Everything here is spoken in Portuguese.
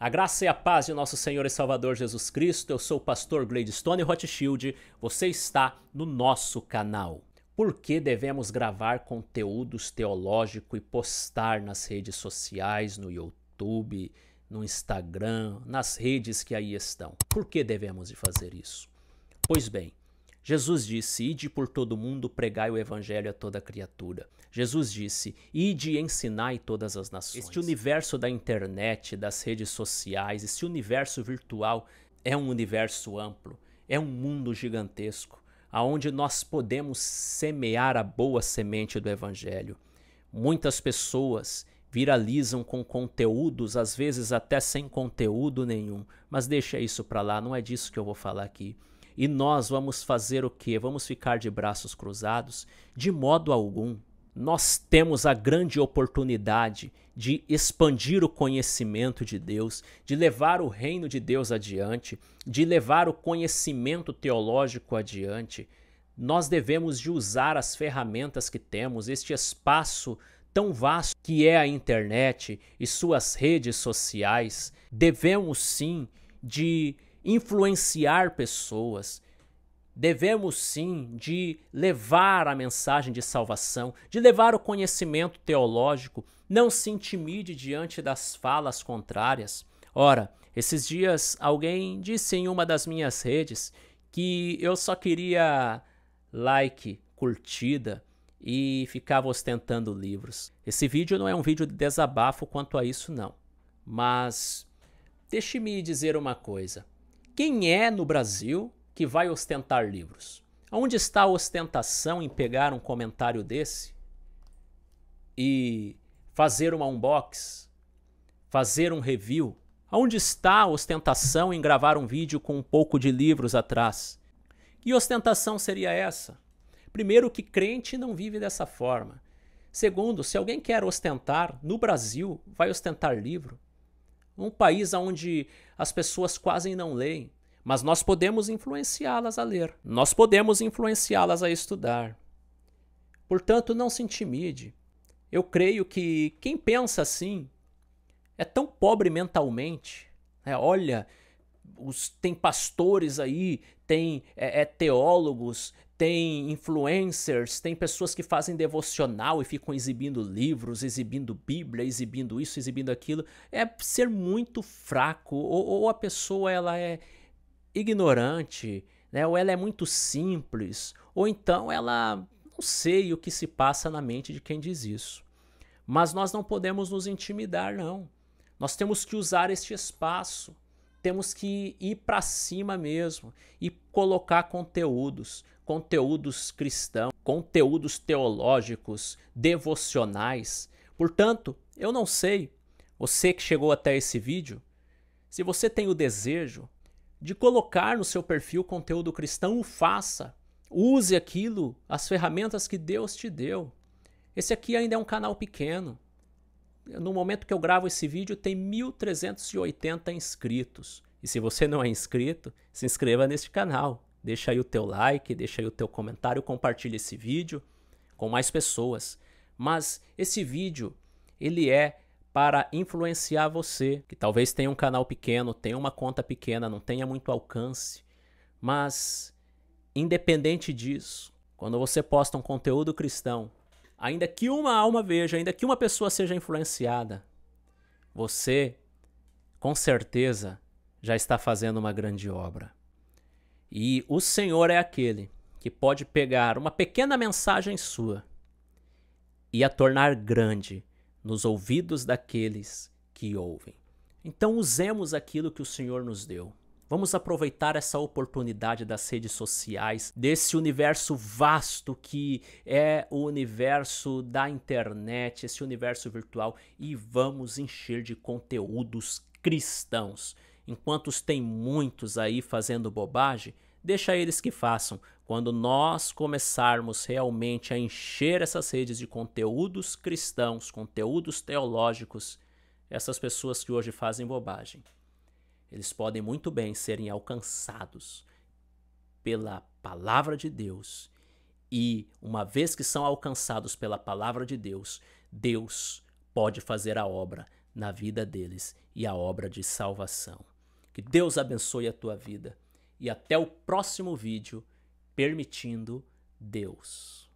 A graça e a paz de nosso Senhor e Salvador Jesus Cristo. Eu sou o pastor Gladstone Rothschild. Você está no nosso canal. Por que devemos gravar conteúdos teológicos e postar nas redes sociais, no YouTube, no Instagram, nas redes que aí estão? Por que devemos fazer isso? Pois bem, Jesus disse: Ide por todo mundo, pregai o evangelho a toda criatura. Jesus disse: Ide e ensinai todas as nações. Este universo da internet, das redes sociais, este universo virtual é um universo amplo, é um mundo gigantesco, aonde nós podemos semear a boa semente do evangelho. Muitas pessoas viralizam com conteúdos, às vezes até sem conteúdo nenhum, mas deixa isso para lá, não é disso que eu vou falar aqui. E nós vamos fazer o quê? Vamos ficar de braços cruzados? De modo algum. Nós temos a grande oportunidade de expandir o conhecimento de Deus, de levar o reino de Deus adiante, de levar o conhecimento teológico adiante. Nós devemos de usar as ferramentas que temos, este espaço tão vasto que é a internet e suas redes sociais. Devemos sim de influenciar pessoas. Devemos sim de levar a mensagem de salvação, de levar o conhecimento teológico. Não se intimide diante das falas contrárias. Ora, esses dias alguém disse em uma das minhas redes que eu só queria like, curtida e ficava ostentando livros. Esse vídeo não é um vídeo de desabafo quanto a isso, não. Mas deixe-me dizer uma coisa. Quem é no Brasil que vai ostentar livros? Onde está a ostentação em pegar um comentário desse e fazer uma unbox, fazer um review? Onde está a ostentação em gravar um vídeo com um pouco de livros atrás? Que ostentação seria essa? Primeiro, que crente não vive dessa forma. Segundo, se alguém quer ostentar no Brasil, vai ostentar livro um país onde as pessoas quase não leem, mas nós podemos influenciá-las a ler, nós podemos influenciá-las a estudar. Portanto, não se intimide. Eu creio que quem pensa assim é tão pobre mentalmente. Né? olha, os, tem pastores aí, tem é, é, teólogos, tem influencers, tem pessoas que fazem devocional e ficam exibindo livros, exibindo Bíblia, exibindo isso, exibindo aquilo. É ser muito fraco, ou, ou a pessoa ela é ignorante, né? ou ela é muito simples, ou então ela não sei o que se passa na mente de quem diz isso. Mas nós não podemos nos intimidar, não. Nós temos que usar este espaço temos que ir para cima mesmo e colocar conteúdos, conteúdos cristãos, conteúdos teológicos, devocionais. Portanto, eu não sei, você que chegou até esse vídeo, se você tem o desejo de colocar no seu perfil conteúdo cristão, o faça. Use aquilo, as ferramentas que Deus te deu. Esse aqui ainda é um canal pequeno no momento que eu gravo esse vídeo, tem 1.380 inscritos. E se você não é inscrito, se inscreva neste canal. Deixa aí o teu like, deixa aí o teu comentário, compartilha esse vídeo com mais pessoas. Mas esse vídeo, ele é para influenciar você, que talvez tenha um canal pequeno, tenha uma conta pequena, não tenha muito alcance, mas independente disso, quando você posta um conteúdo cristão, Ainda que uma alma veja, ainda que uma pessoa seja influenciada, você, com certeza, já está fazendo uma grande obra. E o Senhor é aquele que pode pegar uma pequena mensagem sua e a tornar grande nos ouvidos daqueles que ouvem. Então, usemos aquilo que o Senhor nos deu. Vamos aproveitar essa oportunidade das redes sociais, desse universo vasto que é o universo da internet, esse universo virtual, e vamos encher de conteúdos cristãos. Enquanto tem muitos aí fazendo bobagem, deixa eles que façam. Quando nós começarmos realmente a encher essas redes de conteúdos cristãos, conteúdos teológicos, essas pessoas que hoje fazem bobagem eles podem muito bem serem alcançados pela palavra de Deus. E uma vez que são alcançados pela palavra de Deus, Deus pode fazer a obra na vida deles e a obra de salvação. Que Deus abençoe a tua vida e até o próximo vídeo, permitindo Deus.